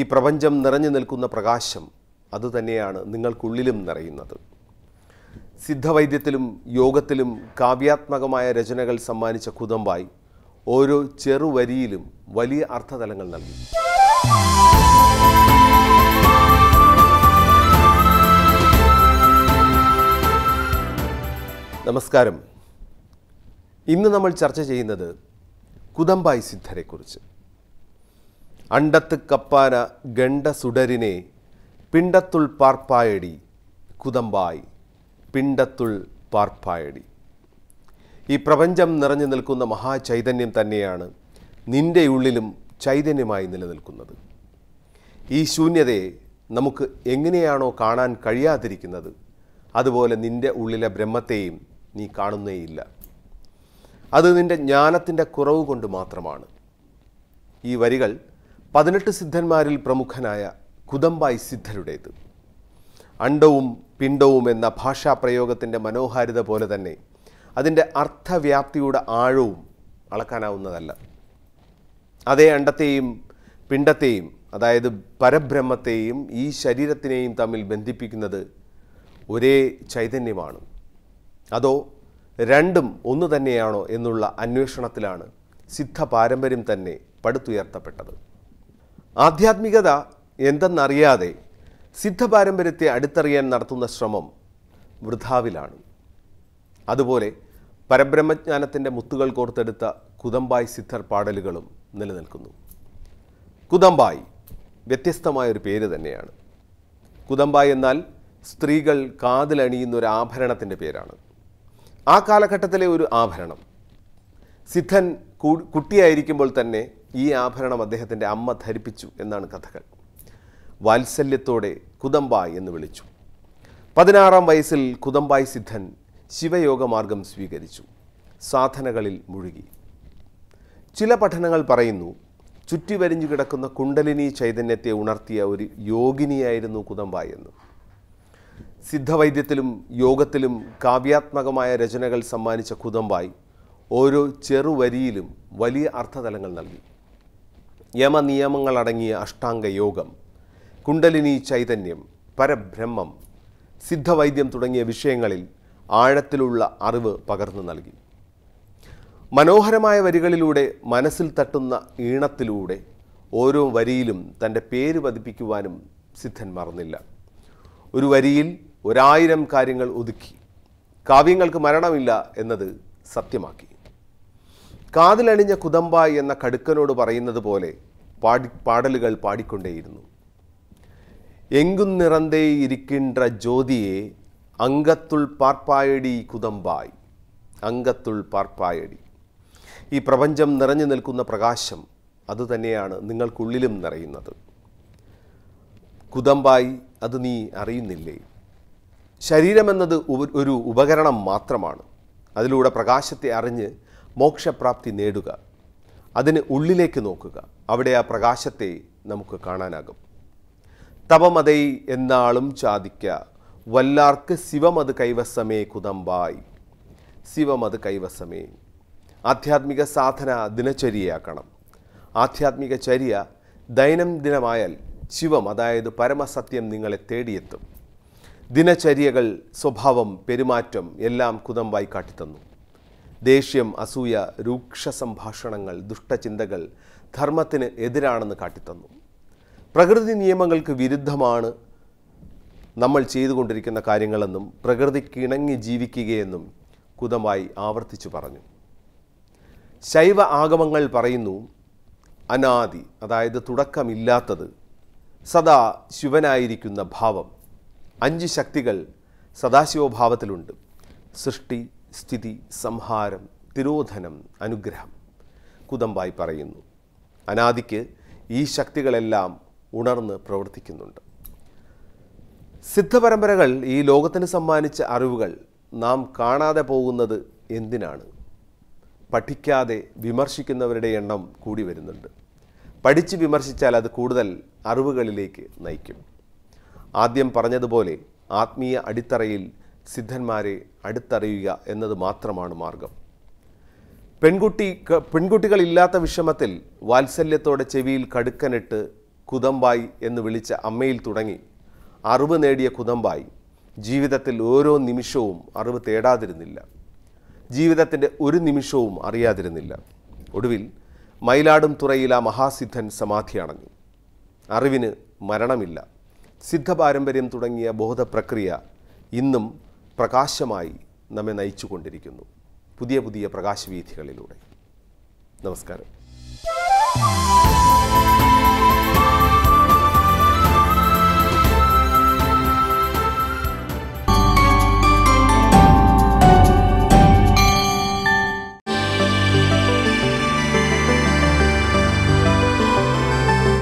ഈ പ്രപഞ്ചം നിറഞ്ഞു നിൽക്കുന്ന പ്രകാശം അതുതന്നെയാണ് നിങ്ങൾക്കുള്ളിലും നിറയുന്നത് സിദ്ധവൈദ്യത്തിലും യോഗത്തിലും കാവ്യാത്മകമായ രചനകൾ സമ്മാനിച്ച കുതമ്പായി ഓരോ ചെറുവരിയിലും വലിയ അർത്ഥതലങ്ങൾ നൽകി നമസ്കാരം ഇന്ന് നമ്മൾ ചർച്ച ചെയ്യുന്നത് കുതമ്പായി സിദ്ധരെക്കുറിച്ച് അണ്ടത്ത് കപ്പാന ഗണ്ട സുടരിനെ പിണ്ടത്തുൾ പാർപ്പായടി കുതമ്പായി പിണ്ടത്തുൾ പാർപ്പായടി ഈ പ്രപഞ്ചം നിറഞ്ഞു നിൽക്കുന്ന മഹാചൈതന്യം തന്നെയാണ് നിൻ്റെ ഉള്ളിലും ചൈതന്യമായി നിലനിൽക്കുന്നത് ഈ ശൂന്യതയെ നമുക്ക് എങ്ങനെയാണോ കാണാൻ കഴിയാതിരിക്കുന്നത് അതുപോലെ നിൻ്റെ ഉള്ളിലെ ബ്രഹ്മത്തെയും നീ കാണുന്നേയില്ല അത് നിൻ്റെ ജ്ഞാനത്തിൻ്റെ കുറവ് കൊണ്ട് മാത്രമാണ് ഈ വരികൾ പതിനെട്ട് സിദ്ധന്മാരിൽ പ്രമുഖനായ കുതമ്പായി സിദ്ധരുടേത് അണ്ടവും പിണ്ടവും എന്ന ഭാഷാപ്രയോഗത്തിൻ്റെ മനോഹാരിത പോലെ തന്നെ അതിൻ്റെ അർത്ഥവ്യാപ്തിയുടെ ആഴവും അളക്കാനാവുന്നതല്ല അതേ അണ്ടത്തെയും പിണ്ടത്തെയും അതായത് പരബ്രഹ്മത്തെയും ഈ ശരീരത്തിനെയും തമ്മിൽ ബന്ധിപ്പിക്കുന്നത് ഒരേ ചൈതന്യമാണ് അതോ രണ്ടും ഒന്ന് തന്നെയാണോ എന്നുള്ള അന്വേഷണത്തിലാണ് സിദ്ധ പാരമ്പര്യം തന്നെ പടുത്തുയർത്തപ്പെട്ടത് ആധ്യാത്മികത എന്തെന്നറിയാതെ സിദ്ധപാരമ്പര്യത്തെ അടുത്തറിയാൻ നടത്തുന്ന ശ്രമം വൃഥാവിലാണ് അതുപോലെ പരബ്രഹ്മജ്ഞാനത്തിൻ്റെ മുത്തുകൾ കോർത്തെടുത്ത കുതമ്പായ് സിദ്ധർ പാടലുകളും നിലനിൽക്കുന്നു കുതമ്പായ് വ്യത്യസ്തമായൊരു പേര് തന്നെയാണ് കുതമ്പായ് എന്നാൽ സ്ത്രീകൾ കാതിലണിയുന്ന ഒരു ആഭരണത്തിൻ്റെ പേരാണ് ആ കാലഘട്ടത്തിലെ ഒരു ആഭരണം സിദ്ധൻ കുട്ടിയായിരിക്കുമ്പോൾ തന്നെ ഈ ആഭരണം അദ്ദേഹത്തിൻ്റെ അമ്മ ധരിപ്പിച്ചു എന്നാണ് കഥകൾ വാത്സല്യത്തോടെ കുതമ്പായ് എന്ന് വിളിച്ചു പതിനാറാം വയസ്സിൽ കുതമ്പായ് സിദ്ധൻ ശിവയോഗമാർഗം സ്വീകരിച്ചു സാധനകളിൽ മുഴുകി ചില പഠനങ്ങൾ പറയുന്നു ചുറ്റിവരിഞ്ഞു കിടക്കുന്ന കുണ്ടലിനി ചൈതന്യത്തെ ഉണർത്തിയ ഒരു യോഗിനിയായിരുന്നു കുതമ്പായ് എന്ന് സിദ്ധവൈദ്യത്തിലും യോഗത്തിലും കാവ്യാത്മകമായ രചനകൾ സമ്മാനിച്ച കുതമ്പായ് ഓരോ ചെറുവരിയിലും വലിയ അർത്ഥതലങ്ങൾ നൽകി യമനിയമങ്ങളടങ്ങിയ അഷ്ടാംഗ യോഗം കുണ്ടലിനി ചൈതന്യം പരബ്രഹ്മം സിദ്ധവൈദ്യം തുടങ്ങിയ വിഷയങ്ങളിൽ ആഴത്തിലുള്ള അറിവ് പകർന്നു നൽകി മനോഹരമായ വരികളിലൂടെ മനസ്സിൽ തട്ടുന്ന ഈണത്തിലൂടെ ഓരോ വരിയിലും തൻ്റെ പേര് പതിപ്പിക്കുവാനും സിദ്ധൻ മറന്നില്ല ഒരു വരിയിൽ ഒരായിരം കാര്യങ്ങൾ ഒതുക്കി കാവ്യങ്ങൾക്ക് മരണമില്ല എന്നത് സത്യമാക്കി കാതിലണിഞ്ഞ കുതമ്പ എന്ന കടുക്കനോട് പറയുന്നത് പോലെ പാടി പാടലുകൾ പാടിക്കൊണ്ടേയിരുന്നു എങ്കും നിറന്തേ ഇരിക്കേണ്ട ജ്യോതിയെ അങ്കത്തുൾ പാർപ്പായടി കുതമ്പായി അങ്കത്തുൾ പാർപ്പായടി ഈ പ്രപഞ്ചം നിറഞ്ഞു നിൽക്കുന്ന പ്രകാശം അതുതന്നെയാണ് നിങ്ങൾക്കുള്ളിലും നിറയുന്നത് കുതമ്പായി അത് നീ അറിയുന്നില്ലേ ശരീരമെന്നത് ഒരു ഉപകരണം മാത്രമാണ് അതിലൂടെ പ്രകാശത്തെ അറിഞ്ഞ് മോക്ഷപ്രാപ്തി നേടുക അതിന് ഉള്ളിലേക്ക് നോക്കുക അവിടെ ആ പ്രകാശത്തെ നമുക്ക് കാണാനാകും തപമതൈ എന്നാളും ചാദിക്ക വല്ലാർക്ക് ശിവമത് കൈവസമേ കുതമ്പായി ശിവമത് കൈവസമേ ആധ്യാത്മിക സാധന ദിനചര്യയാക്കണം ആധ്യാത്മിക ചര്യ ദൈനംദിനമായാൽ ശിവം അതായത് പരമസത്യം നിങ്ങളെ തേടിയെത്തും ദിനചര്യകൾ സ്വഭാവം പെരുമാറ്റം എല്ലാം കുതമ്പായി കാട്ടിത്തന്നു ദേഷ്യം അസൂയ രൂക്ഷ സംഭാഷണങ്ങൾ ദുഷ്ടചിന്തകൾ ധർമ്മത്തിന് എതിരാണെന്ന് കാട്ടിത്തന്നു പ്രകൃതി നിയമങ്ങൾക്ക് വിരുദ്ധമാണ് നമ്മൾ ചെയ്തുകൊണ്ടിരിക്കുന്ന കാര്യങ്ങളെന്നും പ്രകൃതിക്കിണങ്ങി ജീവിക്കുകയെന്നും കുതമായി ആവർത്തിച്ചു പറഞ്ഞു ശൈവ ആഗമങ്ങൾ പറയുന്നു അനാദി അതായത് തുടക്കമില്ലാത്തത് സദാ ശിവനായിരിക്കുന്ന ഭാവം അഞ്ച് ശക്തികൾ സദാശിവഭാവത്തിലുണ്ട് സൃഷ്ടി സ്ഥിതി സംഹാരം തിരോധനം അനുഗ്രഹം കുതമ്പായി പറയുന്നു അനാദിക്ക് ഈ ശക്തികളെല്ലാം ഉണർന്ന് പ്രവർത്തിക്കുന്നുണ്ട് സിദ്ധപരമ്പരകൾ ഈ ലോകത്തിന് സമ്മാനിച്ച അറിവുകൾ നാം കാണാതെ പോകുന്നത് എന്തിനാണ് പഠിക്കാതെ വിമർശിക്കുന്നവരുടെ എണ്ണം കൂടി വരുന്നുണ്ട് പഠിച്ച് വിമർശിച്ചാൽ അത് കൂടുതൽ അറിവുകളിലേക്ക് നയിക്കും ആദ്യം പറഞ്ഞതുപോലെ ആത്മീയ അടിത്തറയിൽ സിദ്ധന്മാരെ അടുത്തറിയുക എന്നത് മാത്രമാണ് മാർഗം പെൺകുട്ടി പെൺകുട്ടികളില്ലാത്ത വിഷമത്തിൽ വാത്സല്യത്തോടെ ചെവിയിൽ കടുക്കനിട്ട് കുതമ്പായി എന്ന് വിളിച്ച അമ്മയിൽ തുടങ്ങി അറിവ് നേടിയ കുതമ്പായി ജീവിതത്തിൽ ഓരോ നിമിഷവും അറിവ് തേടാതിരുന്നില്ല ജീവിതത്തിൻ്റെ ഒരു നിമിഷവും അറിയാതിരുന്നില്ല ഒടുവിൽ മയിലാടും തുറയിൽ ആ മഹാസിദ്ധൻ അണഞ്ഞു അറിവിന് മരണമില്ല സിദ്ധപാരമ്പര്യം തുടങ്ങിയ ബോധപ്രക്രിയ ഇന്നും പ്രകാശമായി നമ്മെ നയിച്ചുകൊണ്ടിരിക്കുന്നു പുതിയ പുതിയ പ്രകാശവീഥികളിലൂടെ നമസ്കാരം